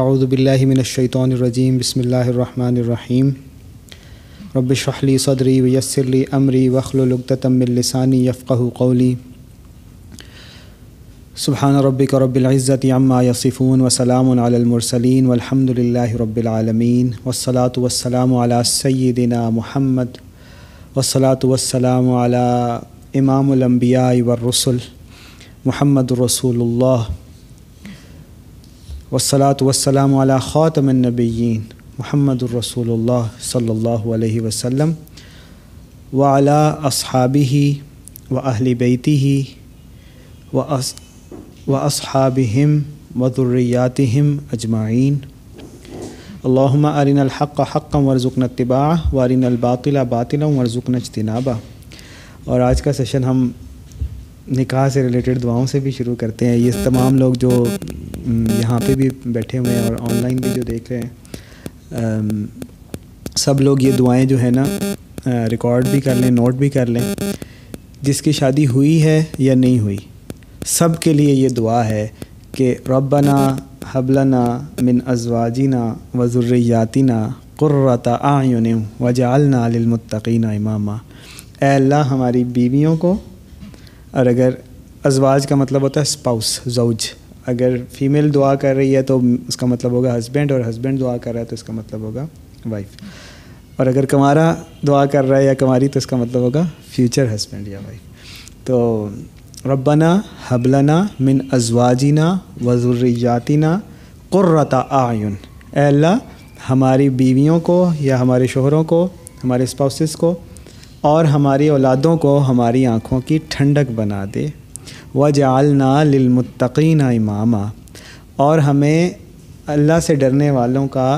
अज़बिल्लिमिनशैतरजीम बसमीम रबशरली सदरी वयसरली अमरी वखलतमिलसानी यफ़क़ली सुबहान रबिक रबिलज़त अम्मा यसिफ़ून वसलामसलिन वलहमदिल्ला रबालमीन वसलात वसलाम सैदिना महमद वसलात वसलाम इमामबिया वर्रसुल महमद रसूलुल्लाह वसलात वसलाम ख़ातमनबीन महमद रसूल सल्ला वसम वाला असहाबी व अहल बैती ही व अस व असहाबिम वदुर्रियातिम अजमाइन अल्लाम अरिन हक़ हक़ वरज़ुकन तबा वरिन बातिला बातिला वरज़ुकन अजतनाबा और आज का सेशन हम निकाह से रिलेटेड दुआओं से भी शुरू करते हैं ये हम्म, तमाम हम्म। लोग जो हम्म, यहाँ पे भी बैठे हुए हैं और ऑनलाइन भी जो देख रहे हैं सब लोग ये दुआएं जो है ना रिकॉर्ड भी कर लें नोट भी कर लें जिसकी शादी हुई है या नहीं हुई सब के लिए ये दुआ है कि रबना हबलना मिन अजवाजीना वज़ुर्रियातिना क़ुर्रत आयुन वजालना लिलमतकीना इमामा अल्लाह हमारी बीवियों को और अगर अजवाज का मतलब होता है स्पाउस जौज अगर फीमेल दुआ कर रही है तो उसका मतलब होगा हस्बैंड और हस्बैंड दुआ कर रहा है तो इसका मतलब होगा वाइफ और अगर कमारा दुआ कर रहा है या कमारी तो इसका मतलब होगा फ्यूचर हस्बैंड या वाइफ तो रब्बना हबलना मिन अजवाजिना वजुर्रियातिना कुर्रता आयुन एल्ला हमारी बीवियों को या हमारे शोहरों को हमारे स्पाउसेस को और हमारी औलादों को हमारी आँखों की ठंडक बना दे व जालना लिलमतकीन इमामा और हमें अल्लाह से डरने वालों का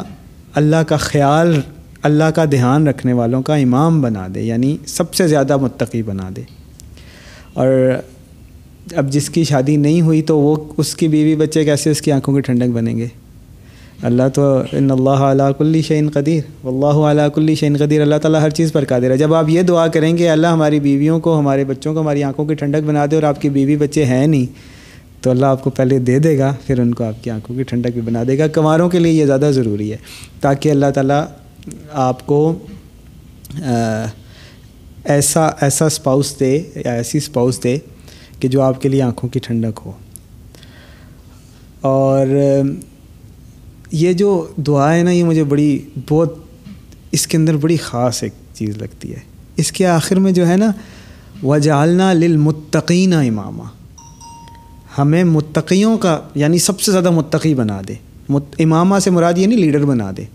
अल्लाह का ख्याल अल्लाह का ध्यान रखने वालों का इमाम बना दे यानी सबसे ज़्यादा मुत्तकी बना दे और अब जिसकी शादी नहीं हुई तो वो उसकी बीवी बच्चे कैसे उसकी आँखों की ठंडक बनेंगे अल्लाह तो इन अलाकुल्ली शैन कदीर अलाकुल्ली शैन कदीर अल्लाह ताला हर चीज़ पर कादिर है जब आप ये दुआ करेंगे अल्लाह हमारी बीवियों को हमारे बच्चों को हमारी आंखों की ठंडक बना दे और आपकी बीवी बच्चे हैं नहीं तो अल्लाह आपको पहले दे देगा फिर उनको आपकी आंखों की ठंडक भी बना देगा कमारों के लिए ये ज़्यादा ज़रूरी है ताकि अल्लाह ताला आपको आ, ऐसा ऐसा स्पाउस दे या ऐसी स्पाउस दे कि जो आपके लिए आँखों की ठंडक हो और ये जो दुआ है ना ये मुझे बड़ी बहुत इसके अंदर बड़ी ख़ास एक चीज़ लगती है इसके आखिर में जो है ना वजालना लिलमुत्तकीना इमामा हमें मुत्तकियों का यानी सबसे ज़्यादा मुत्तकी बना दे इमामा से मुराद यानी लीडर बना दे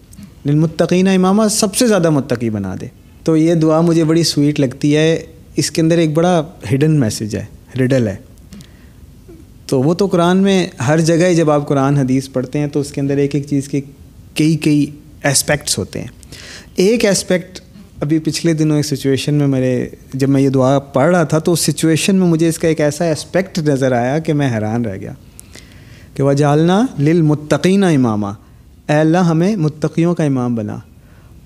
लिलमुत्तकीना इमामा सबसे ज़्यादा मुत्तकी बना दे तो ये दुआ मुझे बड़ी स्वीट लगती है इसके अंदर एक बड़ा हिडन मैसेज है रिडल है तो वो तो कुरान में हर जगह जब आप कुरान हदीस पढ़ते हैं तो उसके अंदर एक एक चीज़ के कई कई एस्पेक्ट्स होते हैं एक एस्पेक्ट अभी पिछले दिनों एक सिचुएशन में मेरे जब मैं ये दुआ पढ़ रहा था तो उस सिचुएशन में मुझे इसका एक ऐसा एस्पेक्ट नज़र आया कि मैं हैरान रह गया कि वह जालना लिल मुतकीना इमामा अल्लाह हमें मुतकीयों का इमाम बना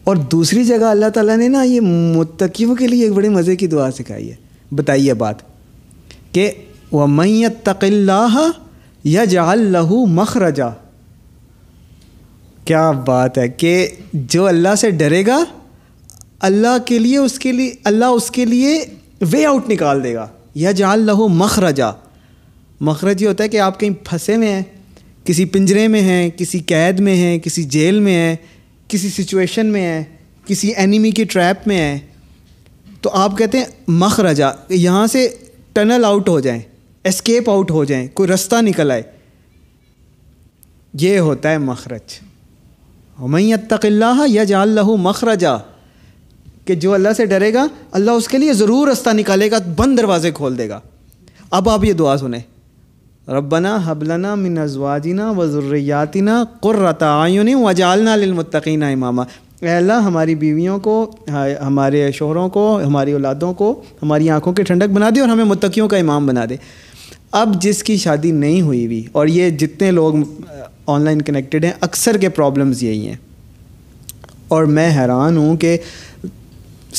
और दूसरी जगह अल्लाह ताला ने ना ये मुतकीयों के लिए एक बड़े मज़े की दुआ सिखाई है बताइए बात कि व मैत तकिल्लाह यजअल्लहू मखरजा क्या बात है कि जो अल्लाह से डरेगा अल्लाह के लिए उसके लिए अल्लाह उसके लिए वे आउट निकाल देगा यजअल्लहू मखरजा मखरज ये होता है कि आप कहीं फंसे हुए हैं किसी पिंजरे में हैं किसी कैद में हैं किसी जेल में हैं किसी सिचुएशन में हैं किसी एनिमी की ट्रैप में हैं तो आप कहते हैं मखरजा यहाँ से टनल आउट हो जाएं एस्केप आउट हो जाएं कोई रास्ता निकल आए ये होता है मखरज हमतल्ला या जालू मखरजा कि जो अल्लाह से डरेगा अल्लाह उसके लिए ज़रूर रास्ता निकालेगा बंद दरवाजे खोल देगा अब आप ये दुआ सुने रबना हबलना मिन अजवाजिना वज़ुर्रियातिना क़ुर्रतायुन वजालना इमामा अल्लाह हमारी बीवियों को हमारे शोहरों को हमारी औलादों को हमारी आँखों की ठंडक बना दे और हमें मुत्तकियों का इमाम बना दे अब जिसकी शादी नहीं हुई हुई और ये जितने लोग ऑनलाइन कनेक्टेड हैं अक्सर के प्रॉब्लम्स यही हैं और मैं हैरान हूँ कि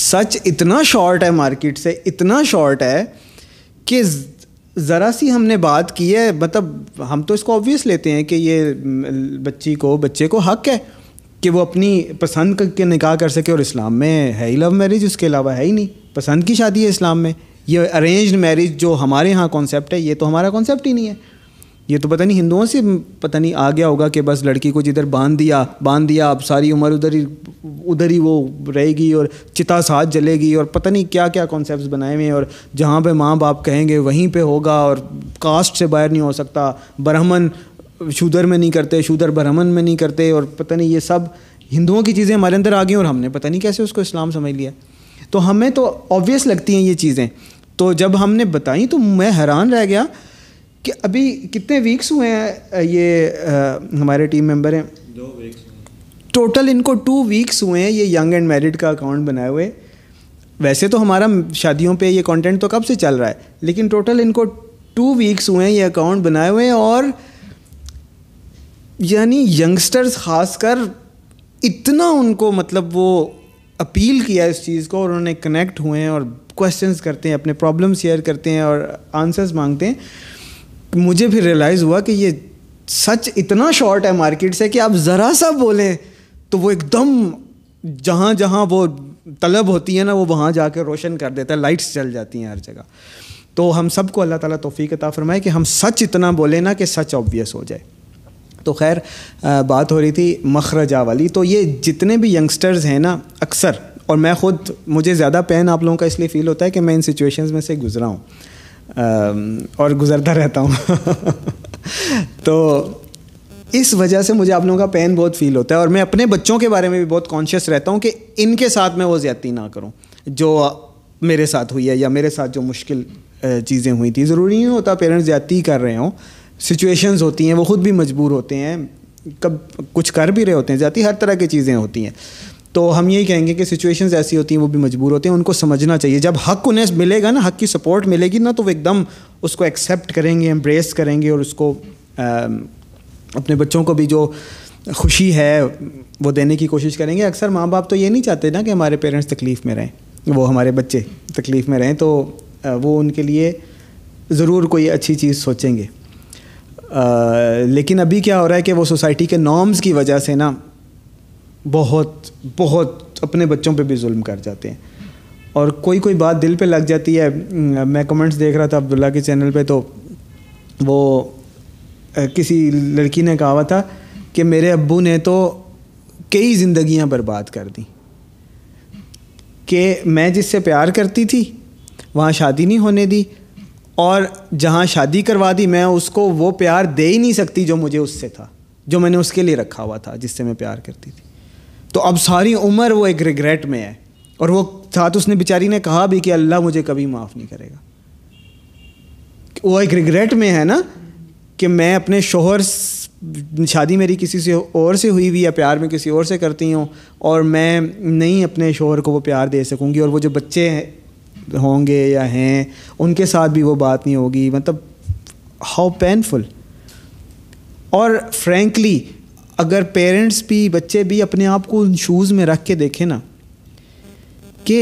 सच इतना शॉर्ट है मार्केट से इतना शॉर्ट है कि ज़रा सी हमने बात की है मतलब हम तो इसको ऑब्वियस लेते हैं कि ये बच्ची को बच्चे को हक है कि वो अपनी पसंद के निकाह कर सके और इस्लाम में है ही लव मैरिज उसके अलावा है ही नहीं पसंद की शादी है इस्लाम में ये अरेंज मैरिज जो हमारे यहाँ कॉन्सेप्ट है ये तो हमारा कॉन्सेप्ट ही नहीं है ये तो पता नहीं हिंदुओं से पता नहीं आ गया होगा कि बस लड़की को जिधर बांध दिया बांध दिया अब सारी उम्र उधर ही उधर ही वो रहेगी और चिता साथ जलेगी और पता नहीं क्या क्या कॉन्सेप्ट बनाए हुए हैं और जहाँ पे माँ बाप कहेंगे वहीं पे होगा और कास्ट से बाहर नहीं हो सकता ब्राह्मण शूदर में नहीं करते शूदर ब्राह्मण में नहीं करते और पता नहीं ये सब हिंदुओं की चीज़ें हमारे अंदर आ गई और हमने पता नहीं कैसे उसको इस्लाम समझ लिया तो हमें तो ऑब्वियस लगती हैं ये चीज़ें तो जब हमने बताई तो मैं हैरान रह गया कि अभी कितने वीक्स हुए हैं ये आ, हमारे टीम मेंबर हैं टोटल इनको टू वीक्स हुए हैं ये यंग एंड मैरिड का अकाउंट बनाए हुए वैसे तो हमारा शादियों पे ये कंटेंट तो कब से चल रहा है लेकिन टोटल इनको टू वीक्स हुए हैं ये अकाउंट बनाए हुए और यानी यंगस्टर्स खासकर इतना उनको मतलब वो अपील किया इस चीज़ को और उन्होंने कनेक्ट हुए हैं और क्वेश्चंस करते हैं अपने प्रॉब्लम शेयर करते हैं और आंसर्स मांगते हैं मुझे फिर रियलाइज़ हुआ कि ये सच इतना शॉर्ट है मार्केट से कि आप ज़रा सा बोलें तो वो एकदम जहाँ जहाँ वो तलब होती है ना वो वहाँ जाकर रोशन कर देता है लाइट्स चल जाती हैं हर जगह तो हम सबको अल्लाह ताला तोफ़ी अता फरमाए कि हम सच इतना बोले ना कि सच ऑब्वियस हो जाए तो खैर बात हो रही थी मखरजा वाली तो ये जितने भी यंगस्टर्स हैं ना अक्सर और मैं खुद मुझे ज़्यादा पेन आप लोगों का इसलिए फील होता है कि मैं इन सिचुएशंस में से गुज़रा हूँ और गुज़रता रहता हूँ तो इस वजह से मुझे आप लोगों का पेन बहुत फील होता है और मैं अपने बच्चों के बारे में भी बहुत कॉन्शियस रहता हूँ कि इनके साथ मैं वो ज़्यादती ना करूँ जो मेरे साथ हुई है या मेरे साथ जो मुश्किल चीज़ें हुई थी ज़रूरी नहीं होता पेरेंट्स ज़्यादती कर रहे हों सिचुएशंस होती हैं वो खुद भी मजबूर होते हैं कब कुछ कर भी रहे होते हैं ज़्यादा हर तरह की चीज़ें होती हैं तो हम यही कहेंगे कि सिचुएशंस ऐसी होती हैं वो भी मजबूर होते हैं उनको समझना चाहिए जब हक उन्हें मिलेगा ना हक की सपोर्ट मिलेगी ना तो वो एकदम उसको एक्सेप्ट करेंगे एम्ब्रेस करेंगे और उसको आ, अपने बच्चों को भी जो खुशी है वो देने की कोशिश करेंगे अक्सर माँ बाप तो ये नहीं चाहते ना कि हमारे पेरेंट्स तकलीफ़ में रहें वो हमारे बच्चे तकलीफ़ में रहें तो वो उनके लिए ज़रूर कोई अच्छी चीज़ सोचेंगे आ, लेकिन अभी क्या हो रहा है कि वो सोसाइटी के नॉर्म्स की वजह से ना बहुत बहुत अपने बच्चों पे भी जुल्म कर जाते हैं और कोई कोई बात दिल पे लग जाती है मैं कमेंट्स देख रहा था अब्दुल्ला के चैनल पे तो वो किसी लड़की ने कहा हुआ था कि मेरे अब्बू ने तो कई जिंदगियां बर्बाद कर दी कि मैं जिससे प्यार करती थी वहाँ शादी नहीं होने दी और जहाँ शादी करवा दी मैं उसको वो प्यार दे ही नहीं सकती जो मुझे उससे था जो मैंने उसके लिए रखा हुआ था जिससे मैं प्यार करती थी तो अब सारी उम्र वो एक रिग्रेट में है और वो साथ तो उसने बेचारी ने कहा भी कि अल्लाह मुझे कभी माफ़ नहीं करेगा वो एक रिग्रेट में है ना कि मैं अपने शोहर शादी मेरी किसी से और से हुई हुई या प्यार में किसी और से करती हूँ और मैं नहीं अपने शोहर को वो प्यार दे सकूँगी और वो जो बच्चे होंगे या हैं उनके साथ भी वो बात नहीं होगी मतलब हाउ पेनफुल और फ्रेंकली अगर पेरेंट्स भी बच्चे भी अपने आप को उन शूज़ में रख के देखें ना कि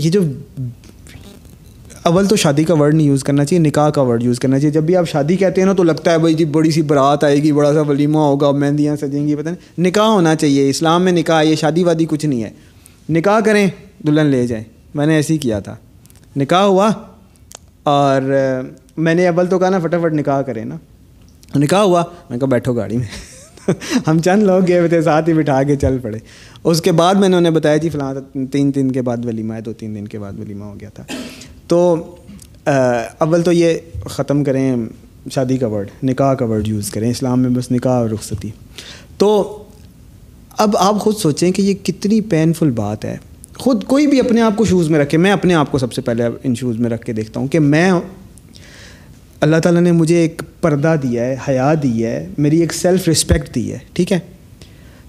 ये जो अव्वल तो शादी का वर्ड नहीं यूज़ करना चाहिए निकाह का वर्ड यूज़ करना चाहिए जब भी आप शादी कहते हैं ना तो लगता है भाई जी बड़ी सी बरात आएगी बड़ा सा वलीमा होगा मेहंदियाँ सजेंगी पता नहीं निकाह होना चाहिए इस्लाम में निकाह ये शादी वादी कुछ नहीं है निकाह करें दुल्हन ले जाए मैंने ऐसे ही किया था निकाह हुआ और मैंने अव्वल तो कहा ना फटाफट निकाह करें ना निकाह हुआ मैंने कहा बैठो गाड़ी में हम चंद लोग गए थे साथ ही बिठा के चल पड़े उसके बाद मैंने उन्हें बताया जी फिलहाल तीन दिन के बाद वलीमा है दो तीन दिन के बाद वलीमा हो गया था तो अव्वल तो ये ख़त्म करें शादी का वर्ड निकाह का वर्ड यूज़ करें इस्लाम में बस निकाह और रुखसती तो अब आप ख़ुद सोचें कि ये कितनी पेनफुल बात है ख़ुद कोई भी अपने आप को शूज़ में रखे मैं अपने आप को सबसे पहले इन शूज़ में रख के देखता हूँ कि मैं अल्लाह ताला ने मुझे एक पर्दा दिया है हया दी है मेरी एक सेल्फ़ रिस्पेक्ट दी है ठीक है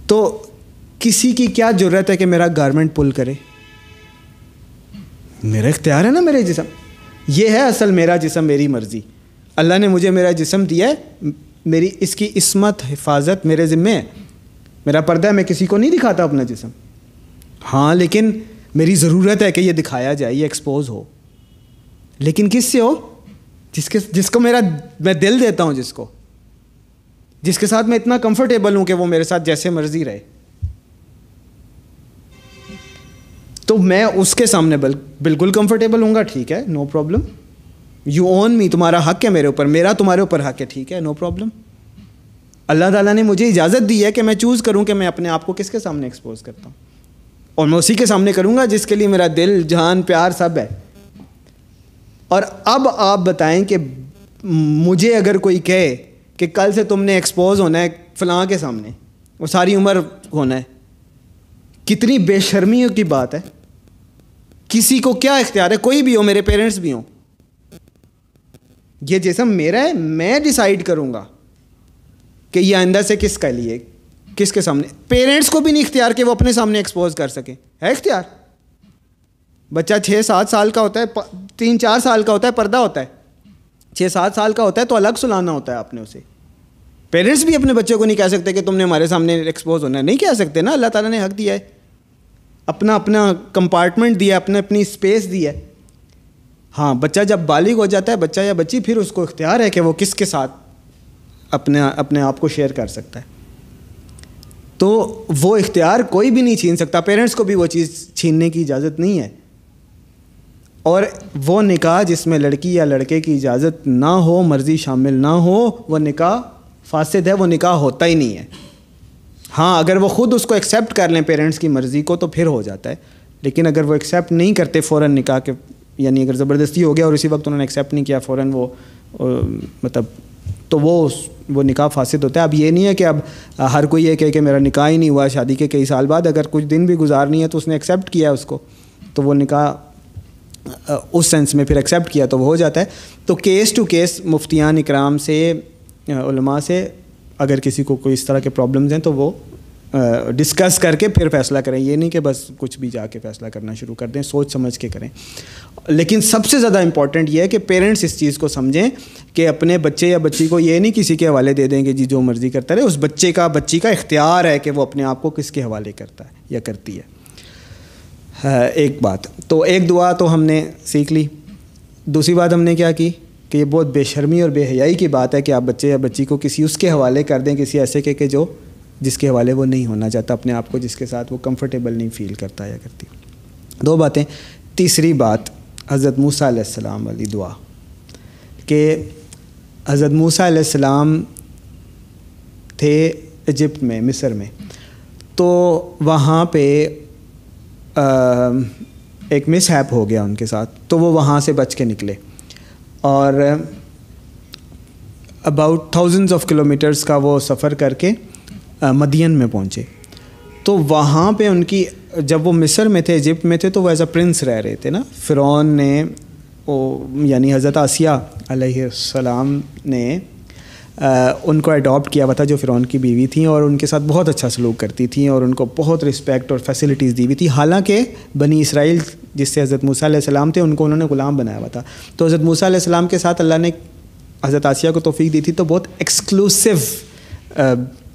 तो किसी की क्या ज़रूरत है कि मेरा गारमेंट पुल करे मेरा इख्तियार है ना मेरे जिसम ये है असल मेरा जिसम मेरी मर्ज़ी अल्लाह ने मुझे मेरा जिसम दिया है मेरी इसकी इसमत हिफाजत मेरे ज़िम्मे है मेरा पर्दा है मैं किसी को नहीं दिखाता अपना जिसम हाँ लेकिन मेरी ज़रूरत है कि ये दिखाया जाए ये एक्सपोज हो लेकिन किस से हो जिसके जिसको मेरा मैं दिल देता हूँ जिसको जिसके साथ मैं इतना कंफर्टेबल हूँ कि वो मेरे साथ जैसे मर्जी रहे तो मैं उसके सामने बल बिल्कुल कंफर्टेबल हूँ ठीक है no problem you own me तुम्हारा हक है मेरे ऊपर मेरा तुम्हारे ऊपर हक है ठीक है नो प्रॉब्लम अल्लाह ताला ने मुझे इजाज़त दी है कि मैं चूज़ करूँ कि मैं अपने आप को किसके सामने एक्सपोज करता हूँ और मैं उसी के सामने करूँगा जिसके लिए मेरा दिल जान प्यार सब है और अब आप बताएं कि मुझे अगर कोई कहे कि कल से तुमने एक्सपोज होना है फलां के सामने वो सारी उम्र होना है कितनी बेशर्मियों की बात है किसी को क्या इख्तियार है कोई भी हो मेरे पेरेंट्स भी हों ये जैसा मेरा है मैं डिसाइड करूंगा कि ये आइंदा से किसका लिए किसके सामने पेरेंट्स को भी नहीं इख्तियार कि वो अपने सामने एक्सपोज कर सके है इख्तियार बच्चा छः सात साल का होता है तीन चार साल का होता है पर्दा होता है छः सात साल का होता है तो अलग सुलाना होता है आपने उसे पेरेंट्स भी अपने बच्चों को नहीं कह सकते कि तुमने हमारे सामने एक्सपोज होना है नहीं कह सकते ना अल्लाह ताला ने हक दिया है अपना अपना कंपार्टमेंट दिया अपने अपनी स्पेस दी है हाँ बच्चा जब बालिग हो जाता है बच्चा या बच्ची फिर उसको इख्तियार है कि वो किसके साथ अपने अपने आप को शेयर कर सकता है तो वो इख्तियार कोई भी नहीं छीन सकता पेरेंट्स को भी वो चीज़ छीनने की इजाज़त नहीं है और वो निकाह जिसमें लड़की या लड़के की इजाज़त ना हो मर्ज़ी शामिल ना हो वो निकाह फासद है वो निकाह होता ही नहीं है हाँ अगर वो ख़ुद उसको एक्सेप्ट कर लें पेरेंट्स की मर्ज़ी को तो फिर हो जाता है लेकिन अगर वो एक्सेप्ट नहीं करते फ़ौर निकाह के यानी अगर ज़बरदस्ती हो गया और इसी वक्त उन्होंने एक्सेप्ट नहीं किया फ़ौर वो मतलब तो वो वो निकाह फासद होता है अब ये नहीं है कि अब हर कोई ये कहे कि मेरा निकाह ही नहीं हुआ शादी के कई साल बाद अगर कुछ दिन भी गुजारनी है तो उसने एक्सेप्ट किया है उसको तो वो निकाह उस सेंस में फिर एक्सेप्ट किया तो वो हो जाता है तो केस टू केस मुफ्तियान इकराम से उलमा से अगर किसी को कोई इस तरह के प्रॉब्लम्स हैं तो वो डिस्कस करके फिर फैसला करें ये नहीं कि बस कुछ भी जाके फैसला करना शुरू कर दें सोच समझ के करें लेकिन सबसे ज़्यादा इम्पॉर्टेंट ये है कि पेरेंट्स इस चीज़ को समझें कि अपने बच्चे या बच्ची को ये नहीं किसी के हवाले दे देंगे जी जो मर्ज़ी करता रहे उस बच्चे का बच्ची का इख्तियार है कि वो अपने आप को किसके हवाले करता है या करती है एक बात तो एक दुआ तो हमने सीख ली दूसरी बात हमने क्या की कि ये बहुत बेशर्मी और बेहयाई की बात है कि आप बच्चे या बच्ची को किसी उसके हवाले कर दें किसी ऐसे के, के जो जिसके हवाले वो नहीं होना चाहता अपने आप को जिसके साथ वो कंफर्टेबल नहीं फील करता या करती दो बातें तीसरी बात हज़रत मूसा वाली दुआ कि हज़रत मूसा थे इजिप्ट में मिस्र में तो वहाँ पे एक मिसहैप हो गया उनके साथ तो वो वहाँ से बच के निकले और अबाउट थाउजेंड्स ऑफ किलोमीटर्स का वो सफ़र करके मदियन में पहुँचे तो वहाँ पे उनकी जब वो मिस्र में थे इजिप्ट में थे तो वो एज अ प्रिंस रह रहे थे ना फ़िरौन ने ओ यानी हज़रत आसिया सलाम ने उनको अडॉप्ट किया हुआ था जो फ़िरौन की बीवी थी और उनके साथ बहुत अच्छा सलूक करती थी और उनको बहुत रिस्पेक्ट और फैसिलिटीज़ दी हुई थी हालांकि बनी इसराइल जिससे हज़रत मूसी सलाम थे उनको उन्होंने ग़ुलाम बनाया हुआ था तो हज़रत मूसी सलाम के साथ अल्लाह ने हज़रत आसिया को तोफ़ी दी थी तो बहुत एक्सक्लूसिव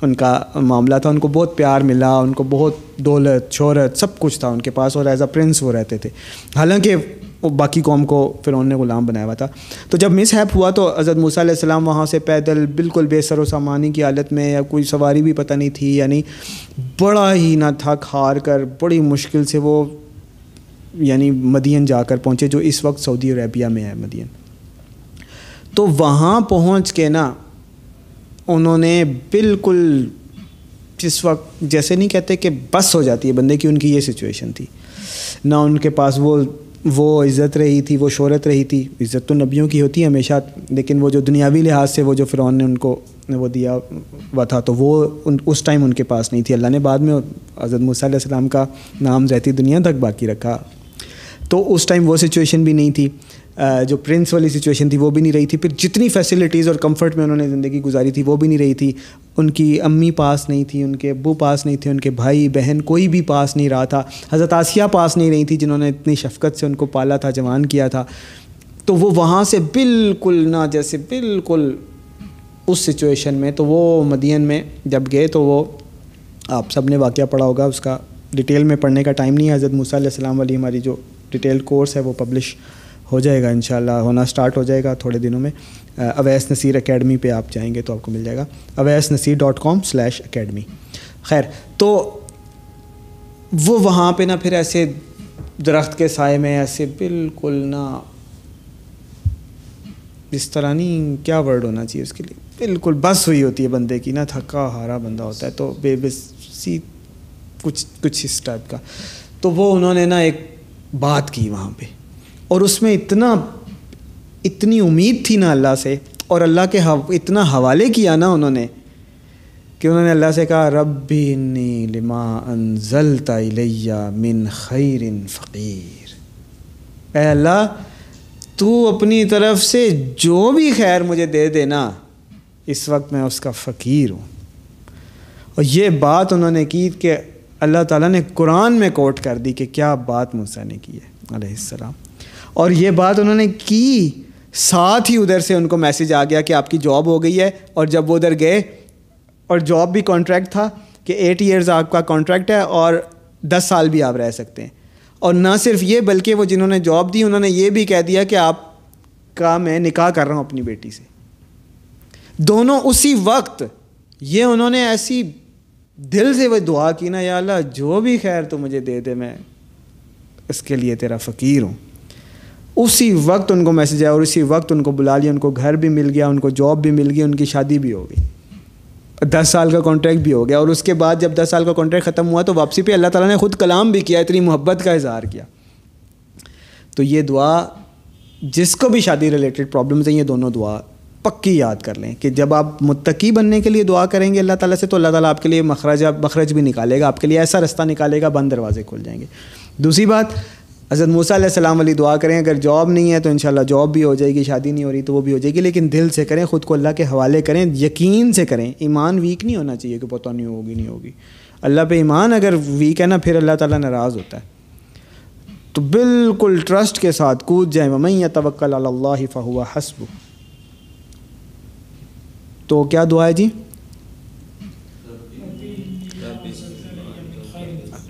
उनका मामला था उनको बहुत प्यार मिला उनको बहुत दौलत शहरत सब कुछ था उनके पास और एज अ प्रिंस वो रहते थे हालांकि वो बाकी कौम को फिर उन्होंने ग़ुलाम बनाया हुआ था तो जब मिसहैप हुआ तो अजरत मूसम वहाँ से पैदल बिल्कुल बेसर सामानी की हालत में या कोई सवारी भी पता नहीं थी यानी बड़ा ही ना थक हार कर बड़ी मुश्किल से वो यानी मदियन जाकर पहुँचे जो इस वक्त सऊदी अरेबिया में है मदीन तो वहाँ पहुँच के ना उन्होंने बिल्कुल जिस वक्त जैसे नहीं कहते कि बस हो जाती है बंदे की उनकी ये सिचुएशन थी ना उनके पास वो वो इज़्ज़त रही थी वो शहरत रही थी इज़्ज़त तो नबियों की होती है हमेशा लेकिन वो जो दुनियावी लिहाज से वो जो फ़िरौन ने उनको वो दिया हुआ था तो वो उन, उस टाइम उनके पास नहीं थी अल्लाह ने बाद में हज़रत मूसम का नाम जहती दुनिया तक बाकी रखा तो उस टाइम वो सिचुएशन भी नहीं थी जो प्रिंस वाली सिचुएशन थी वो भी नहीं रही थी फिर जितनी फैसिलिटीज़ और कंफर्ट में उन्होंने ज़िंदगी गुजारी थी वो भी नहीं रही थी उनकी अम्मी पास नहीं थी उनके अबू पास नहीं थे उनके भाई बहन कोई भी पास नहीं रहा था हज़रत आसिया पास नहीं रही थी जिन्होंने इतनी शफकत से उनको पाला था जवान किया था तो वो वहाँ से बिल्कुल ना जैसे बिल्कुल उस सिचुएशन में तो वो मदीन में जब गए तो वो आप सब ने वाक़ पढ़ा होगा उसका डिटेल में पढ़ने का टाइम नहीं है हज़रत मूसा वाली हमारी जो डिटेल कोर्स है वो पब्लिश हो जाएगा इन होना स्टार्ट हो जाएगा थोड़े दिनों में अवैस नसीर अकेडमी पे आप जाएंगे तो आपको मिल जाएगा Awais Naseer dot com slash academy खैर तो वो वहाँ पे ना फिर ऐसे दरख्त के साय में ऐसे बिल्कुल ना इस तरह नहीं क्या वर्ड होना चाहिए उसके लिए बिल्कुल बस हुई होती है बंदे की ना थका हारा बंदा होता है तो बेबसी कुछ कुछ इस टाइप का तो वो उन्होंने ना एक बात की वहाँ पे और उसमें इतना इतनी उम्मीद थी ना अल्लाह से और अल्लाह के हव, इतना हवाले किया ना उन्होंने कि उन्होंने अल्लाह से कहा रबी लिमा अनजल तैया मिन खैर फ़कीर अल्लाह तू अपनी तरफ से जो भी खैर मुझे दे देना इस वक्त मैं उसका फ़कीर हूँ और ये बात उन्होंने की कि अल्लाह ताला ने कुरान में कोट कर दी कि क्या बात मूसा ने की है अलैहिस्सलाम और ये बात उन्होंने की साथ ही उधर से उनको मैसेज आ गया कि आपकी जॉब हो गई है और जब वो उधर गए और जॉब भी कॉन्ट्रैक्ट था कि एट ईयर्स आपका कॉन्ट्रैक्ट है और दस साल भी आप रह सकते हैं और ना सिर्फ ये बल्कि वो जिन्होंने जॉब दी उन्होंने ये भी कह दिया कि आपका मैं निकाह कर रहा हूँ अपनी बेटी से दोनों उसी वक्त ये उन्होंने ऐसी दिल से वह दुआ की ना या अल्लाह जो भी खैर तो मुझे दे दे मैं इसके लिए तेरा फ़कीर हूँ उसी वक्त उनको मैसेज आया और उसी वक्त उनको बुला लिया उनको घर भी मिल गया उनको जॉब भी मिल गई उनकी शादी भी हो गई दस साल का कॉन्ट्रैक्ट भी हो गया और उसके बाद जब दस साल का कॉन्ट्रैक्ट ख़त्म हुआ तो वापसी पे अल्लाह ताला ने ख़ुद कलाम भी किया इतनी मोहब्बत का इजहार किया तो ये दुआ जिसको भी शादी रिलेटेड प्रॉब्लम्स हैं ये दोनों दुआ पक्की याद कर लें कि जब आप मुत्तकी बनने के लिए दुआ करेंगे अल्लाह ताला से तो अल्लाह ताला आपके लिए मखरज मखरज भी निकालेगा आपके लिए ऐसा रास्ता निकालेगा बंद दरवाजे खुल जाएंगे दूसरी बात हज़रत मूसा वाली दुआ करें अगर जॉब नहीं है तो इन जॉब भी हो जाएगी शादी नहीं हो रही तो वो भी हो जाएगी लेकिन दिल से करें ख़ुद को अल्लाह के हवाले करें यकीन से करें ईमान वीक नहीं होना चाहिए कि पता नहीं होगी नहीं होगी अल्लाह पे ईमान अगर वीक है ना फिर अल्लाह ताला नाराज़ होता है तो बिल्कुल ट्रस्ट के साथ कूद जाए ममैया तवक्ल फ़ाह हसब तो क्या दुआ है जी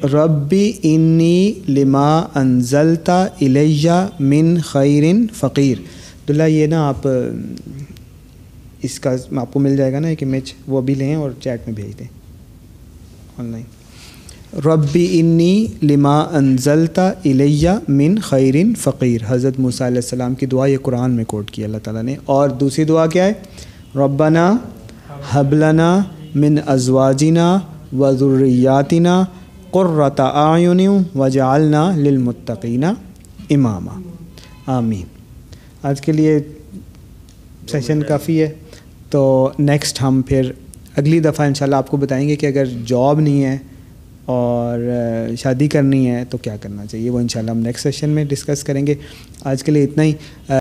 रबी इन्नी लिमा अनजलता इलैया मिन खैरिन फ़कीर दुल्ला ये ना आप इसका आपको मिल जाएगा ना एक इमेज वो भी लें और चैट में भेज दें ऑनलाइन रबी इन्नी लिमा अनजलता इलैया मिन खैरिन फ़कीर हज़रत मूसा की दुआ ये कुरान में कोट की अल्लाह ताला ने और दूसरी दुआ क्या है रब्बाना हबलना मिन अजवाजिना वज़ुर्रियातिना क़ुर्रत आयुन वजालना लिलमुत्तकीना इमामा आमीन आज के लिए सेशन काफ़ी है तो नेक्स्ट हम फिर अगली दफ़ा इंशाल्लाह आपको बताएंगे कि अगर जॉब नहीं है और शादी करनी है तो क्या करना चाहिए वो इंशाल्लाह हम नेक्स्ट सेशन में डिस्कस करेंगे आज के लिए इतना ही